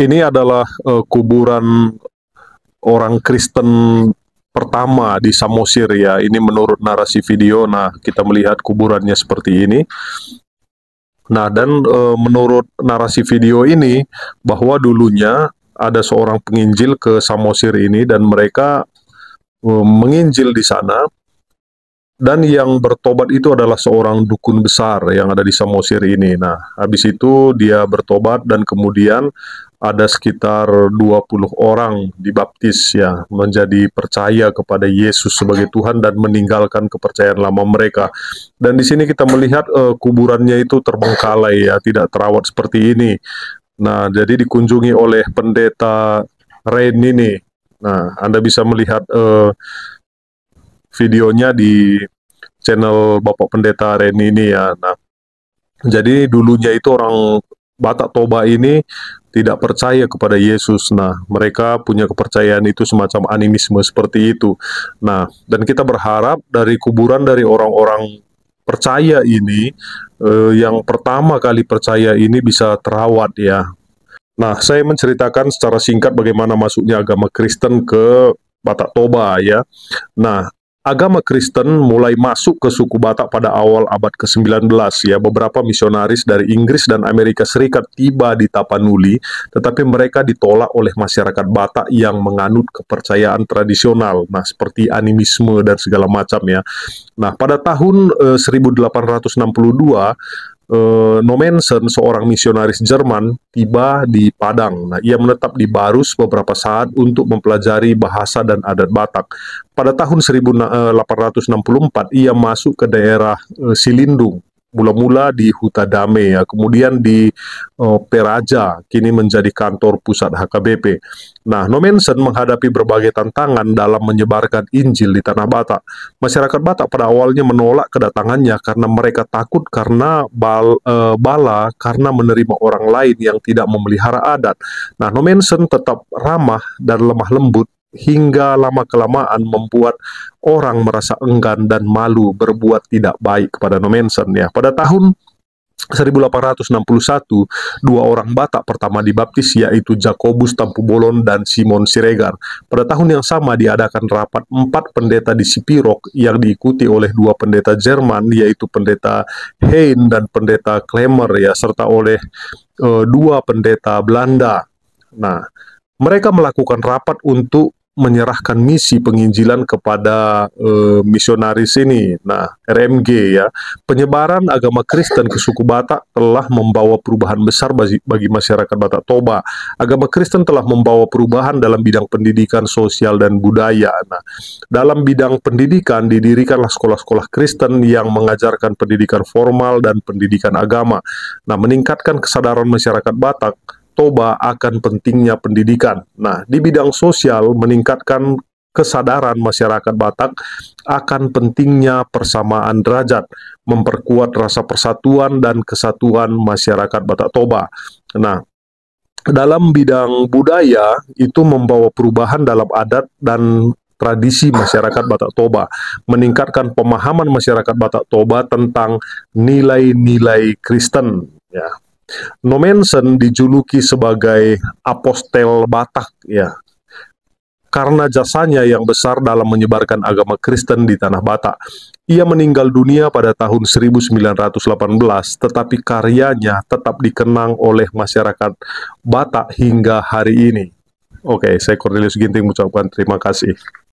ini adalah uh, kuburan orang Kristen pertama di Samosir ya. Ini menurut narasi video. Nah, kita melihat kuburannya seperti ini. Nah, dan e, menurut narasi video ini bahwa dulunya ada seorang penginjil ke Samosir ini dan mereka e, menginjil di sana dan yang bertobat itu adalah seorang dukun besar yang ada di Samosir ini. Nah, habis itu dia bertobat dan kemudian ada sekitar 20 orang dibaptis ya menjadi percaya kepada Yesus sebagai Tuhan dan meninggalkan kepercayaan lama mereka. Dan di sini kita melihat uh, kuburannya itu terbengkalai ya, tidak terawat seperti ini. Nah, jadi dikunjungi oleh pendeta Rain ini. Nah, Anda bisa melihat uh, videonya di channel Bapak Pendeta Reni ini ya. Nah, jadi dulunya itu orang Batak Toba ini tidak percaya kepada Yesus. Nah, mereka punya kepercayaan itu semacam animisme seperti itu. Nah, dan kita berharap dari kuburan dari orang-orang percaya ini eh, yang pertama kali percaya ini bisa terawat ya. Nah, saya menceritakan secara singkat bagaimana masuknya agama Kristen ke Batak Toba ya. Nah, agama Kristen mulai masuk ke suku Batak pada awal abad ke-19 ya. Beberapa misionaris dari Inggris dan Amerika Serikat tiba di Tapanuli, tetapi mereka ditolak oleh masyarakat Batak yang menganut kepercayaan tradisional, nah seperti animisme dan segala macam ya. Nah, pada tahun eh, 1862 eh, Nomensen, seorang misionaris Jerman, tiba di Padang. Nah, ia menetap di Barus beberapa saat untuk mempelajari bahasa dan adat Batak. Pada tahun 1864, eh, ia masuk ke daerah eh, Silindung mula-mula di huta ya, kemudian di uh, Peraja kini menjadi kantor pusat HKBP. Nah, Nomensen menghadapi berbagai tantangan dalam menyebarkan Injil di tanah Batak. Masyarakat Batak pada awalnya menolak kedatangannya karena mereka takut karena bal, uh, bala karena menerima orang lain yang tidak memelihara adat. Nah, Nomensen tetap ramah dan lemah lembut hingga lama-kelamaan membuat orang merasa enggan dan malu berbuat tidak baik kepada Nomensen ya. Pada tahun 1861, dua orang Batak pertama dibaptis yaitu Jacobus Tampubolon dan Simon Siregar. Pada tahun yang sama diadakan rapat empat pendeta di Sipirok yang diikuti oleh dua pendeta Jerman yaitu pendeta Hein dan pendeta Klemer ya serta oleh uh, dua pendeta Belanda. Nah, mereka melakukan rapat untuk menyerahkan misi penginjilan kepada e, misionaris ini. Nah, RMG ya, penyebaran agama Kristen ke suku Batak telah membawa perubahan besar bagi, bagi masyarakat Batak Toba. Agama Kristen telah membawa perubahan dalam bidang pendidikan sosial dan budaya. Nah, dalam bidang pendidikan didirikanlah sekolah-sekolah Kristen yang mengajarkan pendidikan formal dan pendidikan agama. Nah, meningkatkan kesadaran masyarakat Batak Toba akan pentingnya pendidikan. Nah, di bidang sosial meningkatkan kesadaran masyarakat Batak akan pentingnya persamaan derajat, memperkuat rasa persatuan dan kesatuan masyarakat Batak Toba. Nah, dalam bidang budaya itu membawa perubahan dalam adat dan tradisi masyarakat Batak Toba, meningkatkan pemahaman masyarakat Batak Toba tentang nilai-nilai Kristen. Ya, Nomensen dijuluki sebagai apostel Batak ya karena jasanya yang besar dalam menyebarkan agama Kristen di tanah Batak. Ia meninggal dunia pada tahun 1918, tetapi karyanya tetap dikenang oleh masyarakat Batak hingga hari ini. Oke, saya Cornelius Ginting mengucapkan terima kasih.